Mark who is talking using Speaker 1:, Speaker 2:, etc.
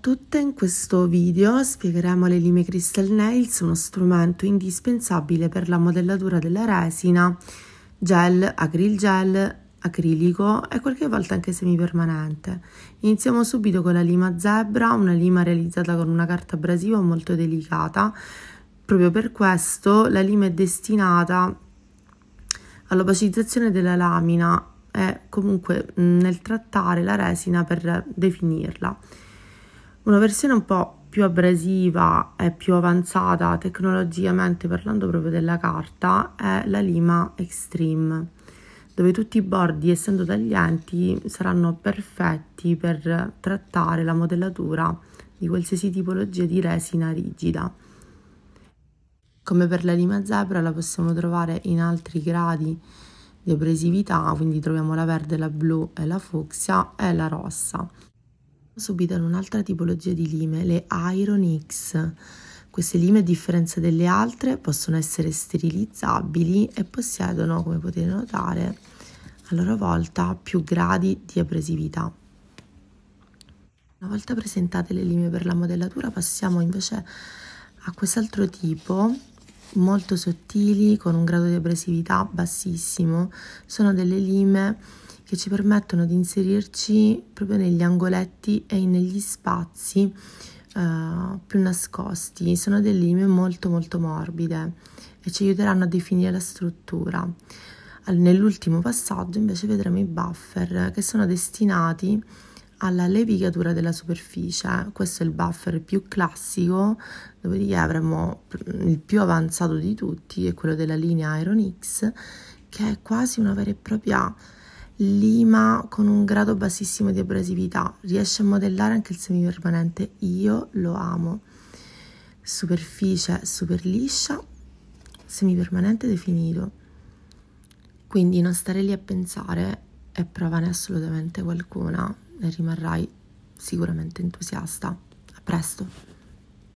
Speaker 1: tutte, in questo video spiegheremo le lime Crystal Nails, uno strumento indispensabile per la modellatura della resina, gel, acryl gel, acrilico e qualche volta anche semipermanente. Iniziamo subito con la lima zebra, una lima realizzata con una carta abrasiva molto delicata. Proprio per questo la lima è destinata all'opacizzazione della lamina e comunque nel trattare la resina per definirla una versione un po' più abrasiva e più avanzata tecnologicamente parlando proprio della carta è la lima Extreme, dove tutti i bordi essendo taglienti saranno perfetti per trattare la modellatura di qualsiasi tipologia di resina rigida. Come per la lima zebra la possiamo trovare in altri gradi di abrasività, quindi troviamo la verde, la blu e la fucsia e la rossa subirono un'altra tipologia di lime, le Iron X. Queste lime, a differenza delle altre, possono essere sterilizzabili e possiedono, come potete notare, a loro volta più gradi di abrasività. Una volta presentate le lime per la modellatura passiamo invece a quest'altro tipo molto sottili con un grado di abrasività bassissimo, sono delle lime che ci permettono di inserirci proprio negli angoletti e negli spazi eh, più nascosti, sono delle lime molto molto morbide e ci aiuteranno a definire la struttura. Nell'ultimo passaggio invece vedremo i buffer che sono destinati alla levigatura della superficie, questo è il buffer più classico, dopodiché avremo il più avanzato di tutti, è quello della linea Iron X, che è quasi una vera e propria lima con un grado bassissimo di abrasività, riesce a modellare anche il semipermanente, io lo amo. Superficie super liscia, semipermanente definito. Quindi non stare lì a pensare e provane assolutamente qualcuna, ne rimarrai sicuramente entusiasta. A presto!